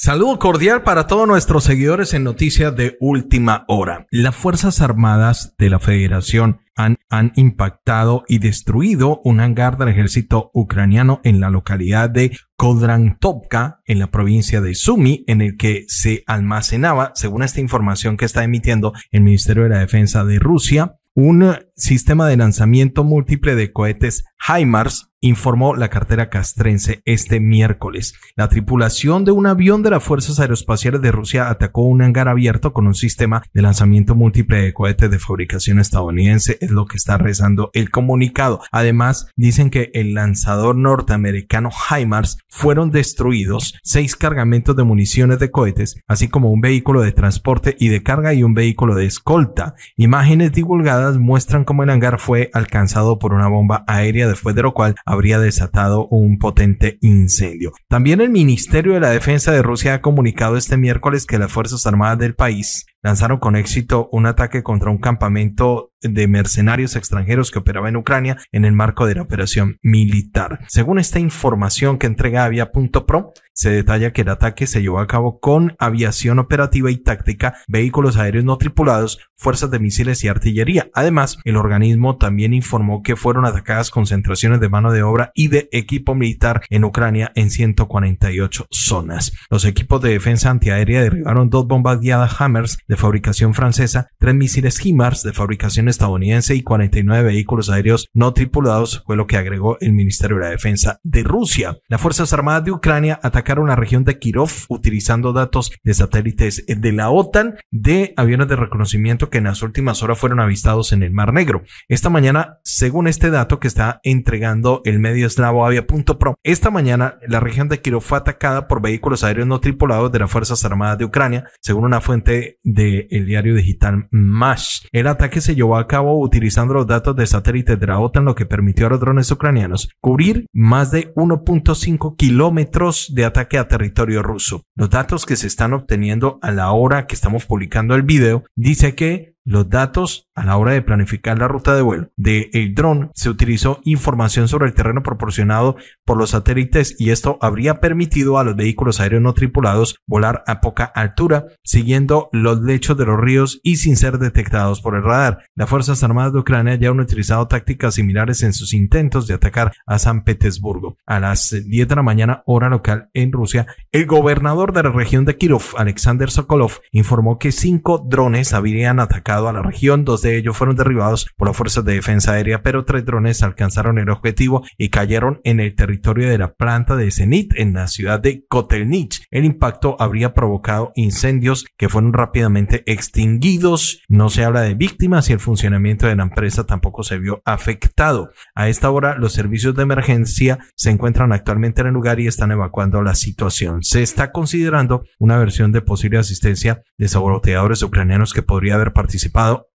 Saludo cordial para todos nuestros seguidores en Noticias de Última Hora. Las Fuerzas Armadas de la Federación han, impactado y destruido un hangar del ejército ucraniano en la localidad de Kodrantovka, en la provincia de Sumy, en el que se almacenaba, según esta información que está emitiendo el Ministerio de la Defensa de Rusia, un sistema de lanzamiento múltiple de cohetes HIMARS, informó la cartera castrense este miércoles. La tripulación de un avión de las Fuerzas Aeroespaciales de Rusia atacó un hangar abierto con un sistema de lanzamiento múltiple de cohetes de fabricación estadounidense, es lo que está rezando el comunicado. Además, dicen que el lanzador norteamericano HIMARS fueron destruidos seis cargamentos de municiones de cohetes, así como un vehículo de transporte y de carga y un vehículo de escolta. Imágenes divulgadas muestran como el hangar fue alcanzado por una bomba aérea, después de lo cual habría desatado un potente incendio. También el Ministerio de la Defensa de Rusia ha comunicado este miércoles que las Fuerzas Armadas del país lanzaron con éxito un ataque contra un campamento de mercenarios extranjeros que operaba en Ucrania en el marco de la operación militar. Según esta información que entrega Avia.pro, se detalla que el ataque se llevó a cabo con aviación operativa y táctica, vehículos aéreos no tripulados, fuerzas de misiles y artillería. Además, el organismo también informó que fueron atacadas concentraciones de mano de obra y de equipo militar en Ucrania en 148 zonas. Los equipos de defensa antiaérea derribaron dos bombas guiadas Hammers de fabricación francesa, tres misiles HIMARS de fabricación estadounidense y 49 vehículos aéreos no tripulados, fue lo que agregó el Ministerio de la Defensa de Rusia. Las Fuerzas Armadas de Ucrania atacaron la región de Kirov utilizando datos de satélites de la OTAN de aviones de reconocimiento que en las últimas horas fueron avistados en el Mar Negro. Esta mañana, según este dato que está entregando el medio eslavo esta mañana la región de Kirov fue atacada por vehículos aéreos no tripulados de las Fuerzas Armadas de Ucrania, según una fuente del diario digital MASH. El ataque se llevó a cabo utilizando los datos de satélite de la OTAN, lo que permitió a los drones ucranianos cubrir más de 1.5 kilómetros de ataque a territorio ruso. Los datos que se están obteniendo a la hora que estamos publicando el video dice que los datos a la hora de planificar la ruta de vuelo de el dron se utilizó información sobre el terreno proporcionado por los satélites y esto habría permitido a los vehículos aéreos no tripulados volar a poca altura, siguiendo los lechos de los ríos y sin ser detectados por el radar. Las Fuerzas Armadas de Ucrania ya han utilizado tácticas similares en sus intentos de atacar a San Petersburgo. A las 10 de la mañana hora local en Rusia, el gobernador de la región de Kirov, Alexander Sokolov, informó que cinco drones habrían atacado a la región, dos de ellos fueron derribados por las fuerzas de defensa aérea, pero tres drones alcanzaron el objetivo y cayeron en el territorio de la planta de Zenit en la ciudad de Kotelnich. El impacto habría provocado incendios que fueron rápidamente extinguidos. No se habla de víctimas y el funcionamiento de la empresa tampoco se vio afectado. A esta hora, los servicios de emergencia se encuentran actualmente en el lugar y están evacuando la situación. Se está considerando una versión de posible asistencia de saboteadores ucranianos que podría haber participado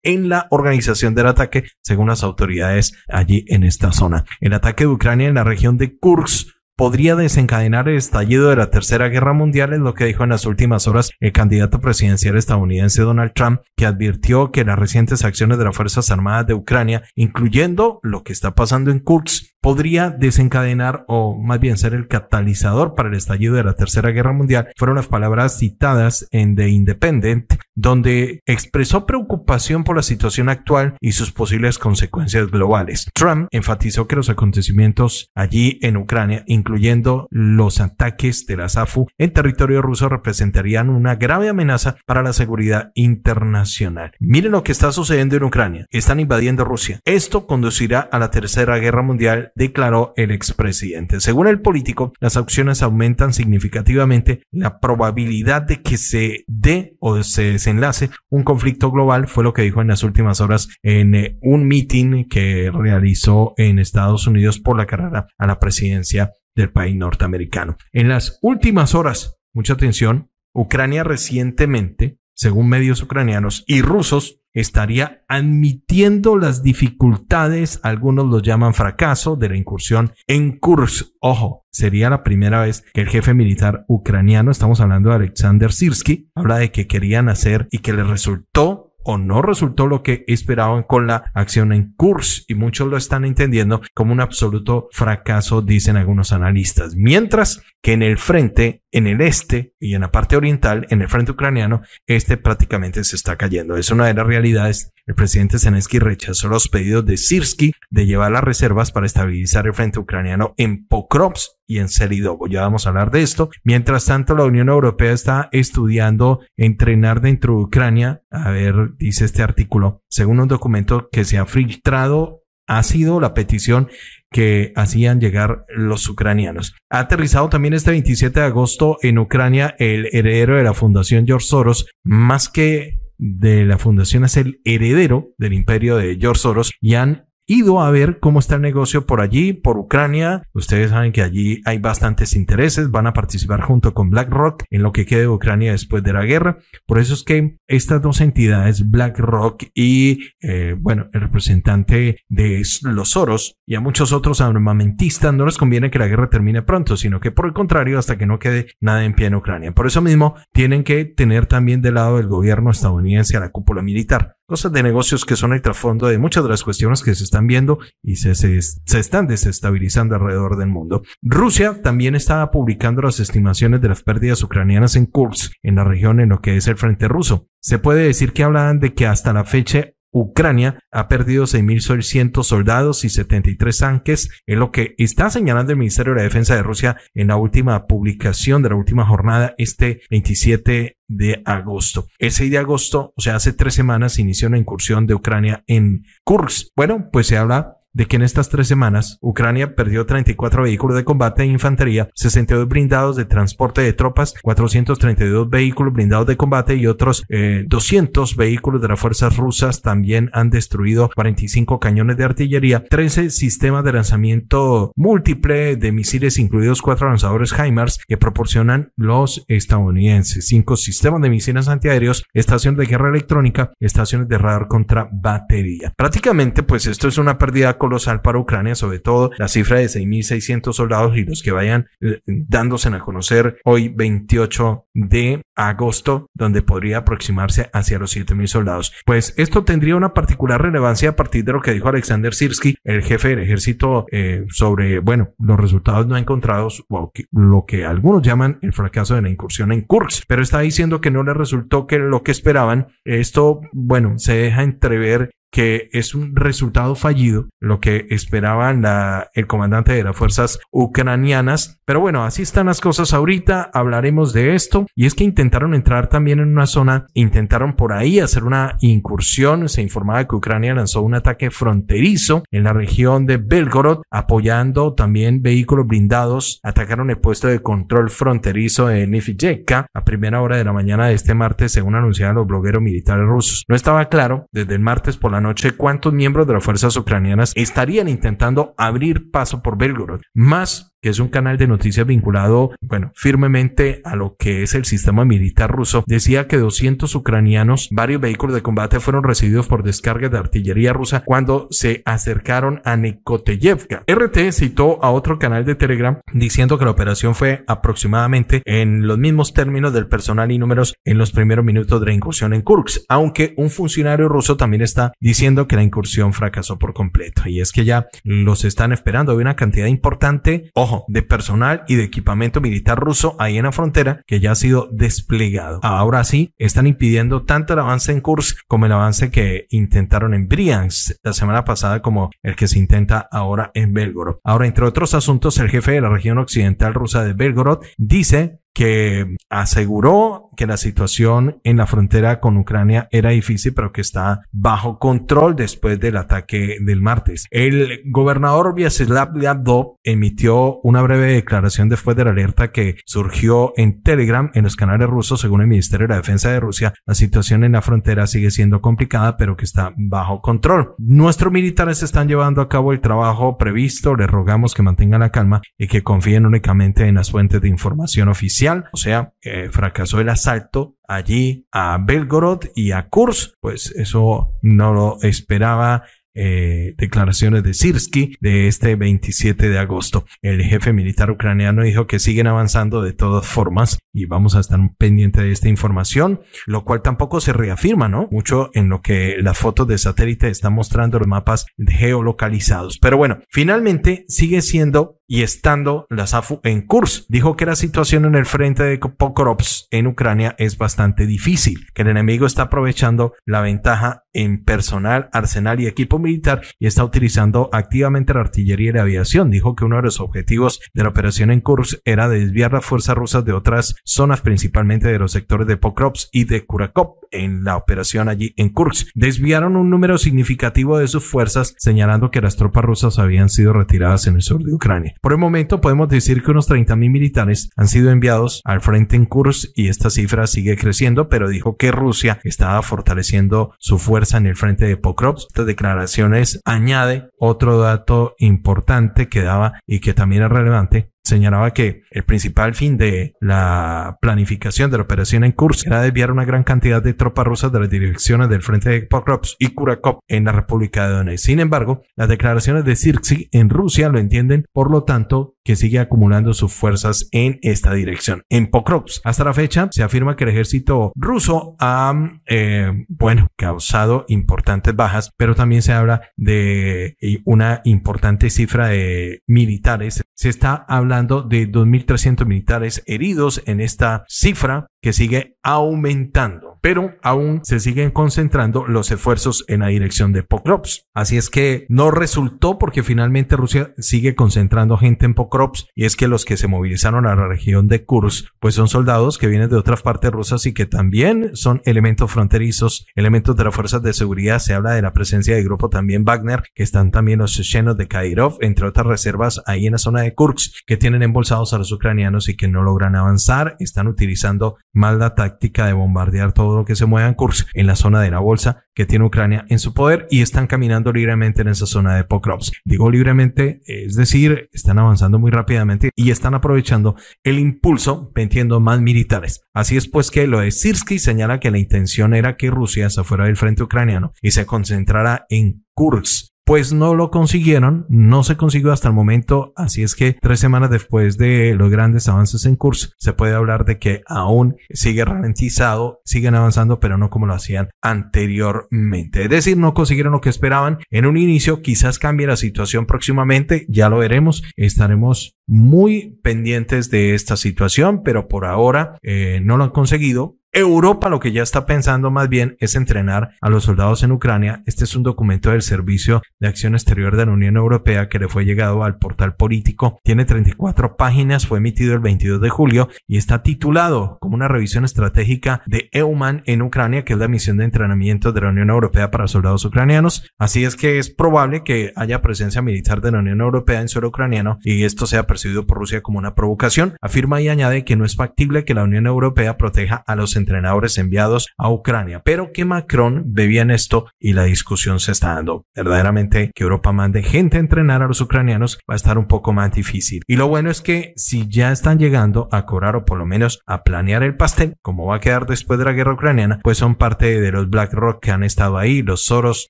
en la organización del ataque, según las autoridades allí en esta zona. El ataque de Ucrania en la región de Kursk podría desencadenar el estallido de la Tercera Guerra Mundial, es lo que dijo en las últimas horas el candidato presidencial estadounidense Donald Trump, que advirtió que las recientes acciones de las Fuerzas Armadas de Ucrania, incluyendo lo que está pasando en Kursk, podría desencadenar o más bien ser el catalizador para el estallido de la Tercera Guerra Mundial, fueron las palabras citadas en The Independent, donde expresó preocupación por la situación actual y sus posibles consecuencias globales. Trump enfatizó que los acontecimientos allí en Ucrania, incluyendo los ataques de la SAFU en territorio ruso, representarían una grave amenaza para la seguridad internacional. Miren lo que está sucediendo en Ucrania. Están invadiendo Rusia. Esto conducirá a la Tercera Guerra Mundial, declaró el expresidente. Según el político, las acciones aumentan significativamente la probabilidad de que se dé o se desenlace un conflicto global, fue lo que dijo en las últimas horas en eh, un meeting que realizó en Estados Unidos por la carrera a la presidencia del país norteamericano. En las últimas horas, mucha atención, Ucrania recientemente, según medios ucranianos y rusos, estaría admitiendo las dificultades, algunos lo llaman fracaso, de la incursión en Kursk. Ojo, sería la primera vez que el jefe militar ucraniano, estamos hablando de Alexander Sirsky, habla de que querían hacer y que le resultó o no resultó lo que esperaban con la acción en Kurs y muchos lo están entendiendo como un absoluto fracaso, dicen algunos analistas. Mientras que en el frente, en el este y en la parte oriental, en el frente ucraniano, este prácticamente se está cayendo. Es una de las realidades el presidente Zelensky rechazó los pedidos de Sirsky de llevar las reservas para estabilizar el frente ucraniano en Pokrovsk y en Selidovo. Ya vamos a hablar de esto. Mientras tanto, la Unión Europea está estudiando entrenar dentro de Ucrania. A ver, dice este artículo, según un documento que se ha filtrado ha sido la petición que hacían llegar los ucranianos. Ha aterrizado también este 27 de agosto en Ucrania el heredero de la Fundación George Soros, más que de la fundación es el heredero del imperio de George Soros y han ido a ver cómo está el negocio por allí, por Ucrania. Ustedes saben que allí hay bastantes intereses, van a participar junto con BlackRock en lo que quede de Ucrania después de la guerra. Por eso es que estas dos entidades, BlackRock y, eh, bueno, el representante de los Soros, y a muchos otros armamentistas no les conviene que la guerra termine pronto, sino que por el contrario, hasta que no quede nada en pie en Ucrania. Por eso mismo, tienen que tener también de lado el gobierno estadounidense a la cúpula militar. Cosas de negocios que son el trasfondo de muchas de las cuestiones que se están viendo y se, están desestabilizando alrededor del mundo. Rusia también estaba publicando las estimaciones de las pérdidas ucranianas en Kursk, en la región en lo que es el frente ruso. Se puede decir que hablaban de que hasta la fecha Ucrania ha perdido 6.600 soldados y 73 tanques, en lo que está señalando el Ministerio de la Defensa de Rusia en la última publicación de la última jornada este 27 de agosto. El 6 de agosto, o sea, hace tres semanas, inició una incursión de Ucrania en Kursk. Bueno, pues se habla de que en estas tres semanas Ucrania perdió 34 vehículos de combate e infantería, 62 blindados de transporte de tropas, 432 vehículos blindados de combate y otros 200 eh, vehículos de las fuerzas rusas también han destruido 45 cañones de artillería, 13 sistemas de lanzamiento múltiple de misiles, incluidos cuatro lanzadores HIMARS que proporcionan los estadounidenses, cinco sistemas de misiles antiaéreos, estaciones de guerra electrónica, estaciones de radar contra batería. Prácticamente, pues esto es una pérdida colosal para Ucrania, sobre todo la cifra de 6.600 soldados y los que vayan eh, dándose a conocer hoy 28 de agosto, donde podría aproximarse hacia los 7.000 soldados. Pues esto tendría una particular relevancia a partir de lo que dijo Alexander Sirsky, el jefe del ejército, eh, sobre, bueno, los resultados no encontrados, o lo que algunos llaman el fracaso de la incursión en Kursk, pero está diciendo que no le resultó que lo que esperaban. Esto, bueno, se deja entrever que es un resultado fallido, lo que esperaban la, el comandante de las fuerzas ucranianas. Pero bueno, así están las cosas ahorita, hablaremos de esto. Y es que intentaron entrar también en una zona, intentaron por ahí hacer una incursión. Se informaba que Ucrania lanzó un ataque fronterizo en la región de Belgorod, apoyando también vehículos blindados. Atacaron el puesto de control fronterizo de Nifijeka a primera hora de la mañana de este martes, según anunciaron los blogueros militares rusos. No estaba claro desde el martes por la noche cuántos miembros de las fuerzas ucranianas estarían intentando abrir paso por Belgorod. Más que es un canal de noticias vinculado, bueno, firmemente a lo que es el sistema militar ruso, decía que 200 ucranianos, varios vehículos de combate fueron recibidos por descargas de artillería rusa cuando se acercaron a Nikoteyevka. RT citó a otro canal de Telegram diciendo que la operación fue aproximadamente en los mismos términos del personal y números en los primeros minutos de la incursión en Kursk, aunque un funcionario ruso también está diciendo que la incursión fracasó por completo. Y es que ya los están esperando, hay una cantidad importante, ojo, de personal y de equipamiento militar ruso ahí en la frontera que ya ha sido desplegado. Ahora sí, están impidiendo tanto el avance en Kursk como el avance que intentaron en Briansk la semana pasada como el que se intenta ahora en Belgorod. Ahora, entre otros asuntos, el jefe de la región occidental rusa de Belgorod dice que aseguró que la situación en la frontera con Ucrania era difícil, pero que está bajo control después del ataque del martes. El gobernador Vyacheslav Yadov emitió una breve declaración después de la alerta que surgió en Telegram en los canales rusos, según el Ministerio de la Defensa de Rusia. La situación en la frontera sigue siendo complicada, pero que está bajo control. Nuestros militares están llevando a cabo el trabajo previsto. Les rogamos que mantengan la calma y que confíen únicamente en las fuentes de información oficial. O sea, eh, fracaso fracasó el salto allí a Belgorod y a Kursk, pues eso no lo esperaba eh, declaraciones de Sirsky de este 27 de agosto. El jefe militar ucraniano dijo que siguen avanzando de todas formas y vamos a estar pendiente de esta información, lo cual tampoco se reafirma, ¿no? Mucho en lo que las fotos de satélite están mostrando los mapas geolocalizados. Pero bueno, finalmente sigue siendo y estando la SAFU en Kursk, Dijo que la situación en el frente de Pokrovsk en Ucrania es bastante difícil, que el enemigo está aprovechando la ventaja en personal, arsenal y equipo militar y está utilizando activamente la artillería y la aviación. Dijo que uno de los objetivos de la operación en Kursk era desviar las fuerzas rusas de otras zonas, principalmente de los sectores de Pokrovsk y de Kurakov en la operación allí en Kursk. Desviaron un número significativo de sus fuerzas, señalando que las tropas rusas habían sido retiradas en el sur de Ucrania. Por el momento podemos decir que unos 30.000 militares han sido enviados al frente en Kursk y esta cifra sigue creciendo, pero dijo que Rusia estaba fortaleciendo su fuerza en el frente de Pokrovsk. Estas declaraciones añade otro dato importante que daba y que también es relevante señalaba que el principal fin de la planificación de la operación en curso era desviar una gran cantidad de tropas rusas de las direcciones del frente de Pokrovsk y Kurakov en la República de Donetsk. Sin embargo, las declaraciones de Sirksi en Rusia lo entienden, por lo tanto, que sigue acumulando sus fuerzas en esta dirección. En Pokrovsk, hasta la fecha, se afirma que el ejército ruso ha, eh, bueno, causado importantes bajas, pero también se habla de eh, una importante cifra de militares. Se está hablando de 2.300 militares heridos en esta cifra que sigue aumentando pero aún se siguen concentrando los esfuerzos en la dirección de Pokrovsk. Así es que no resultó porque finalmente Rusia sigue concentrando gente en Pokrovsk y es que los que se movilizaron a la región de Kursk pues son soldados que vienen de otras partes rusas y que también son elementos fronterizos, elementos de las fuerzas de seguridad. Se habla de la presencia del grupo también Wagner, que están también los chechenos de Kadyrov, entre otras reservas ahí en la zona de Kursk, que tienen embolsados a los ucranianos y que no logran avanzar. Están utilizando mal la táctica de bombardear todo lo que se muevan en Kursk, en la zona de la bolsa que tiene Ucrania en su poder y están caminando libremente en esa zona de Pokrovsk. Digo libremente, es decir, están avanzando muy rápidamente y están aprovechando el impulso vendiendo más militares. Así es pues que lo de Sirsky señala que la intención era que Rusia se fuera del frente ucraniano y se concentrara en Kursk, pues no lo consiguieron, no se consiguió hasta el momento, así es que tres semanas después de los grandes avances en curso, se puede hablar de que aún sigue ralentizado, siguen avanzando, pero no como lo hacían anteriormente. Es decir, no consiguieron lo que esperaban en un inicio, quizás cambie la situación próximamente, ya lo veremos, estaremos muy pendientes de esta situación, pero por ahora eh, no lo han conseguido, Europa lo que ya está pensando más bien es entrenar a los soldados en Ucrania. Este es un documento del Servicio de Acción Exterior de la Unión Europea que le fue llegado al portal político. Tiene 34 páginas, fue emitido el 22 de julio y está titulado como una revisión estratégica de EUMAN en Ucrania, que es la misión de entrenamiento de la Unión Europea para soldados ucranianos. Así es que es probable que haya presencia militar de la Unión Europea en suelo ucraniano y esto sea percibido por Rusia como una provocación. Afirma y añade que no es factible que la Unión Europea proteja a los entrenadores enviados a Ucrania, pero que Macron bebía en esto y la discusión se está dando. Verdaderamente que Europa mande gente a entrenar a los ucranianos va a estar un poco más difícil. Y lo bueno es que si ya están llegando a cobrar o por lo menos a planear el pastel, como va a quedar después de la guerra ucraniana, pues son parte de los BlackRock que han estado ahí, los Soros,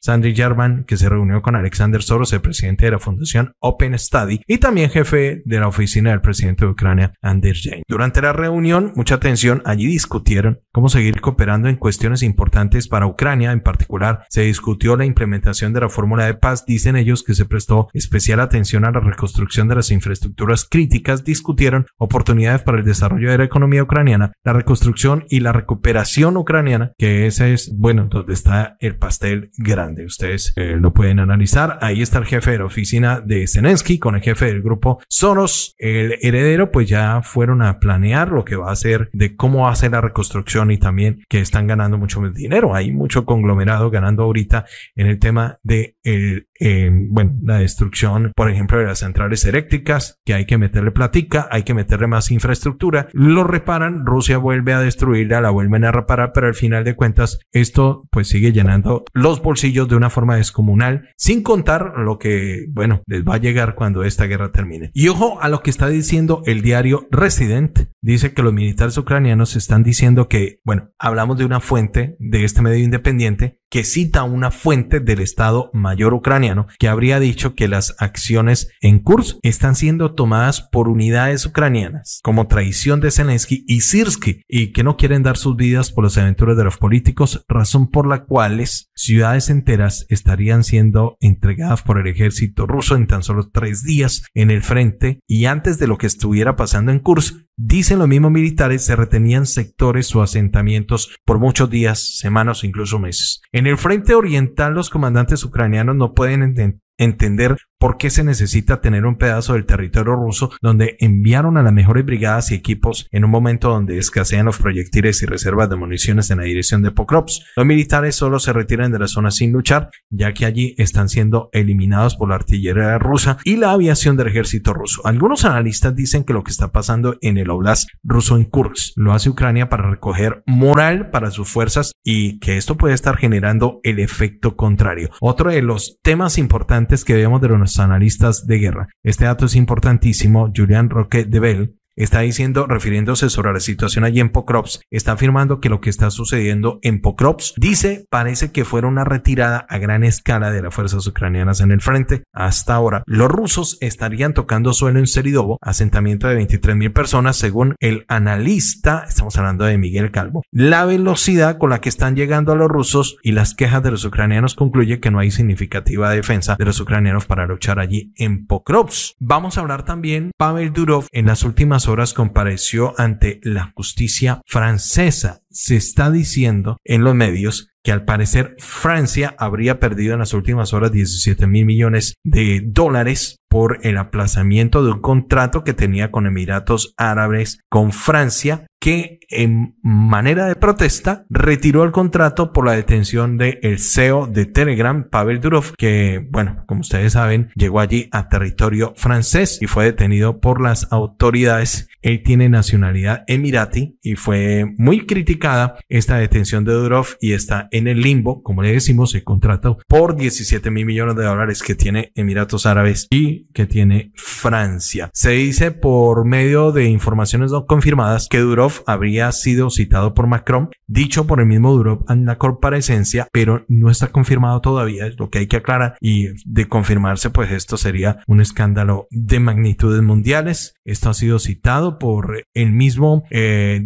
Sandy Jarman, que se reunió con Alexander Soros, el presidente de la fundación Open Study, y también jefe de la oficina del presidente de Ucrania, Anders Jain. Durante la reunión, mucha atención, allí discutieron cómo seguir cooperando en cuestiones importantes para Ucrania. En particular, se discutió la implementación de la fórmula de paz. Dicen ellos que se prestó especial atención a la reconstrucción de las infraestructuras críticas. Discutieron oportunidades para el desarrollo de la economía ucraniana, la reconstrucción y la recuperación ucraniana, que ese es, bueno, donde está el pastel grande. Ustedes eh, lo pueden analizar. Ahí está el jefe de la oficina de Zelensky con el jefe del grupo Soros. El heredero, pues ya fueron a planear lo que va a hacer de cómo hace la reconstrucción y también, que están ganando mucho dinero. Hay mucho conglomerado ganando ahorita en el tema de el eh, bueno, la destrucción, por ejemplo, de las centrales eléctricas, que hay que meterle platica, hay que meterle más infraestructura, lo reparan, Rusia vuelve a destruirla, la vuelven a reparar, pero al final de cuentas esto pues sigue llenando los bolsillos de una forma descomunal, sin contar lo que, bueno, les va a llegar cuando esta guerra termine. Y ojo a lo que está diciendo el diario Resident, dice que los militares ucranianos están diciendo que, bueno, hablamos de una fuente de este medio independiente, que cita una fuente del Estado Mayor ucraniano que habría dicho que las acciones en curso están siendo tomadas por unidades ucranianas como traición de Zelensky y Sirsky y que no quieren dar sus vidas por las aventuras de los políticos, razón por la cuales ciudades enteras estarían siendo entregadas por el ejército ruso en tan solo tres días en el frente y antes de lo que estuviera pasando en Kursk Dicen los mismos militares, se retenían sectores o asentamientos por muchos días, semanas o incluso meses. En el frente oriental, los comandantes ucranianos no pueden entender ¿Por qué se necesita tener un pedazo del territorio ruso donde enviaron a las mejores brigadas y equipos en un momento donde escasean los proyectiles y reservas de municiones en la dirección de Pokrovsk? Los militares solo se retiran de la zona sin luchar, ya que allí están siendo eliminados por la artillería rusa y la aviación del ejército ruso. Algunos analistas dicen que lo que está pasando en el Oblast ruso en Kursk lo hace Ucrania para recoger moral para sus fuerzas y que esto puede estar generando el efecto contrario. Otro de los temas importantes que vemos de los analistas de guerra. Este dato es importantísimo. Julian Roque de Bell, Está diciendo, refiriéndose sobre la situación allí en Pokrovsk, está afirmando que lo que está sucediendo en Pokrovsk, dice, parece que fuera una retirada a gran escala de las fuerzas ucranianas en el frente. Hasta ahora, los rusos estarían tocando suelo en Seridovo, asentamiento de mil personas, según el analista, estamos hablando de Miguel Calvo. La velocidad con la que están llegando a los rusos y las quejas de los ucranianos concluye que no hay significativa defensa de los ucranianos para luchar allí en Pokrovsk. Vamos a hablar también, Pavel Durov, en las últimas horas compareció ante la justicia francesa. Se está diciendo en los medios que al parecer Francia habría perdido en las últimas horas 17 mil millones de dólares por el aplazamiento de un contrato que tenía con Emiratos Árabes, con Francia, que en manera de protesta retiró el contrato por la detención del el CEO de Telegram, Pavel Durov, que, bueno, como ustedes saben, llegó allí a territorio francés y fue detenido por las autoridades. Él tiene nacionalidad emirati y fue muy criticada esta detención de Durov y está en el limbo, como le decimos, el contrato por 17 mil millones de dólares que tiene Emiratos Árabes y que tiene Francia. Se dice por medio de informaciones no confirmadas que Durov habría sido citado por Macron, dicho por el mismo Durov en la comparecencia, pero no está confirmado todavía, es lo que hay que aclarar y de confirmarse pues esto sería un escándalo de magnitudes mundiales. Esto ha sido citado por el mismo eh,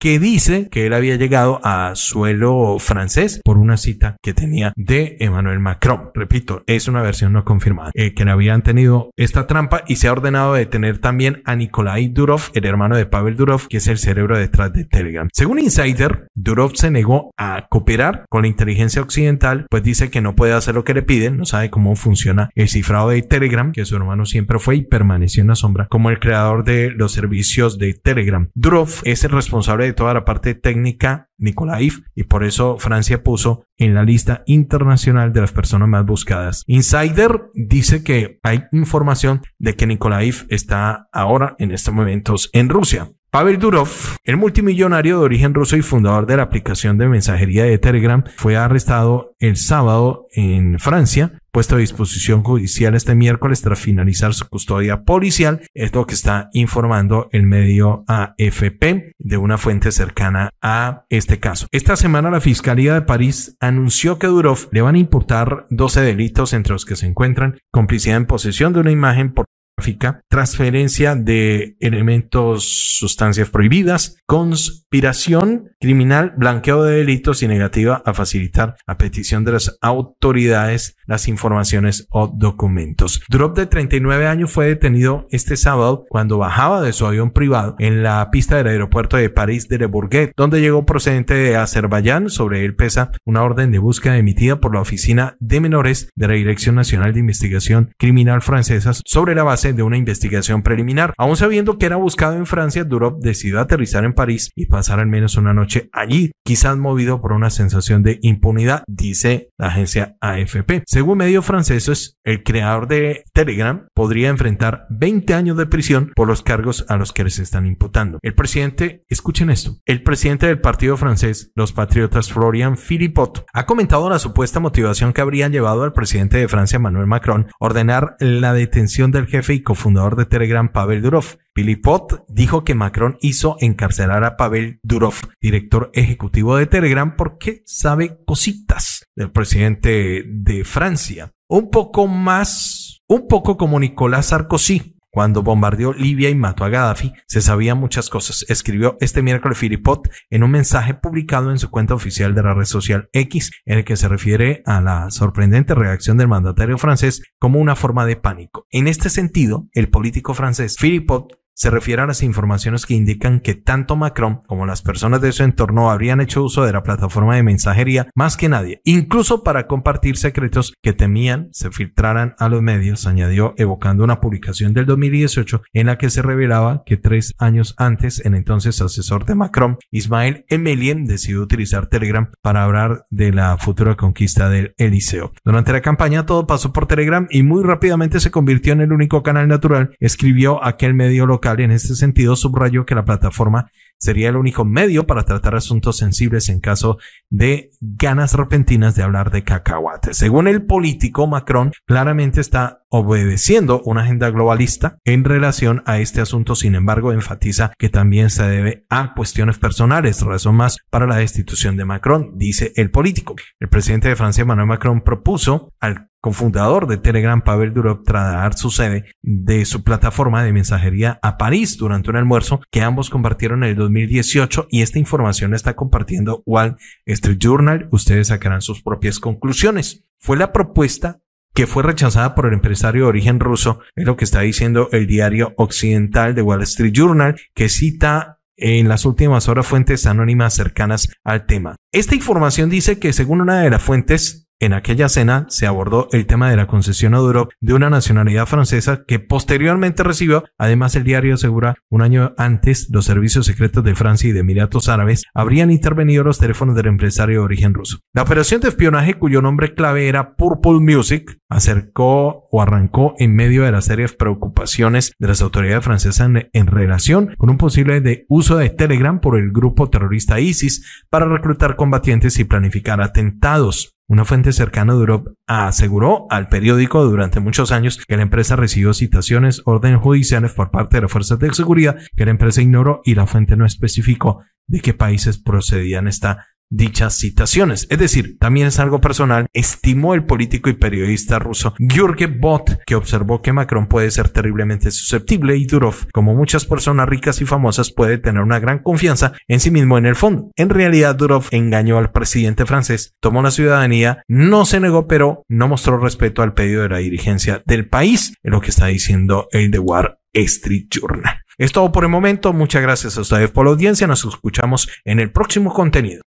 que dice que él había llegado a suelo francés por una cita que tenía de Emmanuel Macron. Repito, es una versión no confirmada, eh, que le habían tenido esta trampa y se ha ordenado detener también a Nikolai Durov, el hermano de Pavel Durov, que es el cerebro detrás de Telegram. Según Insider, Durov se negó a cooperar con la inteligencia occidental, pues dice que no puede hacer lo que le piden, no sabe cómo funciona el cifrado de Telegram, que su hermano siempre fue y permaneció en la sombra como el creador de los servicios de Telegram. Durov es el responsable de toda la parte técnica Nikolaev y por eso Francia puso en la lista internacional de las personas más buscadas. Insider dice que hay información de que Nikolaev está ahora en estos momentos en Rusia. Pavel Durov, el multimillonario de origen ruso y fundador de la aplicación de mensajería de Telegram, fue arrestado el sábado en Francia puesto a disposición judicial este miércoles tras finalizar su custodia policial. Es lo que está informando el medio AFP de una fuente cercana a este caso. Esta semana la Fiscalía de París anunció que Durov le van a imputar 12 delitos entre los que se encuentran complicidad en posesión de una imagen por transferencia de elementos, sustancias prohibidas, cons piración criminal, blanqueo de delitos y negativa a facilitar a petición de las autoridades las informaciones o documentos. Drop de 39 años fue detenido este sábado cuando bajaba de su avión privado en la pista del aeropuerto de París de Le Bourget, donde llegó procedente de Azerbaiyán. Sobre él pesa una orden de búsqueda emitida por la Oficina de Menores de la Dirección Nacional de Investigación Criminal Francesa sobre la base de una investigación preliminar. Aún sabiendo que era buscado en Francia, Durov decidió aterrizar en París y pasar al menos una noche allí, quizás movido por una sensación de impunidad, dice la agencia AFP. Según medios franceses, el creador de Telegram podría enfrentar 20 años de prisión por los cargos a los que les están imputando. El presidente, escuchen esto, el presidente del partido francés, los patriotas Florian Philippot, ha comentado la supuesta motivación que habría llevado al presidente de Francia, Manuel Macron, a ordenar la detención del jefe y cofundador de Telegram, Pavel Durov Philippot dijo que Macron hizo encarcelar a Pavel Durov, director ejecutivo de Telegram, porque sabe cositas del presidente de Francia. Un poco más, un poco como Nicolás Sarkozy, cuando bombardeó Libia y mató a Gaddafi, se sabían muchas cosas, escribió este miércoles Filipot en un mensaje publicado en su cuenta oficial de la red social X, en el que se refiere a la sorprendente reacción del mandatario francés como una forma de pánico. En este sentido, el político francés Philippot se refiere a las informaciones que indican que tanto Macron como las personas de su entorno habrían hecho uso de la plataforma de mensajería más que nadie, incluso para compartir secretos que temían se filtraran a los medios, añadió evocando una publicación del 2018 en la que se revelaba que tres años antes el entonces asesor de Macron, Ismael Emelien, decidió utilizar Telegram para hablar de la futura conquista del Eliseo. Durante la campaña todo pasó por Telegram y muy rápidamente se convirtió en el único canal natural, escribió aquel medio local en este sentido, subrayó que la plataforma sería el único medio para tratar asuntos sensibles en caso de ganas repentinas de hablar de cacahuates. Según el político, Macron claramente está obedeciendo una agenda globalista en relación a este asunto. Sin embargo, enfatiza que también se debe a cuestiones personales, razón más para la destitución de Macron, dice el político. El presidente de Francia, Emmanuel Macron, propuso al cofundador de Telegram Pavel Durov, trasladar su sede de su plataforma de mensajería a París durante un almuerzo que ambos compartieron en el 2018 y esta información la está compartiendo Wall Street Journal. Ustedes sacarán sus propias conclusiones. Fue la propuesta que fue rechazada por el empresario de origen ruso, es lo que está diciendo el diario occidental de Wall Street Journal, que cita en las últimas horas fuentes anónimas cercanas al tema. Esta información dice que según una de las fuentes, en aquella cena se abordó el tema de la concesión a Duroc de una nacionalidad francesa que posteriormente recibió. Además, el diario asegura un año antes los servicios secretos de Francia y de Emiratos Árabes habrían intervenido los teléfonos del empresario de origen ruso. La operación de espionaje cuyo nombre clave era Purple Music acercó o arrancó en medio de las serias preocupaciones de las autoridades francesas en, relación con un posible de uso de Telegram por el grupo terrorista ISIS para reclutar combatientes y planificar atentados. Una fuente cercana de Europa aseguró al periódico durante muchos años que la empresa recibió citaciones, órdenes judiciales por parte de las fuerzas de seguridad que la empresa ignoró y la fuente no especificó de qué países procedían esta dichas citaciones. Es decir, también es algo personal, estimó el político y periodista ruso Gyurge Bot, que observó que Macron puede ser terriblemente susceptible y Durov, como muchas personas ricas y famosas, puede tener una gran confianza en sí mismo en el fondo. En realidad, Durov engañó al presidente francés, tomó la ciudadanía, no se negó, pero no mostró respeto al pedido de la dirigencia del país, en lo que está diciendo el The War Street Journal. Es todo por el momento. Muchas gracias a ustedes por la audiencia. Nos escuchamos en el próximo contenido.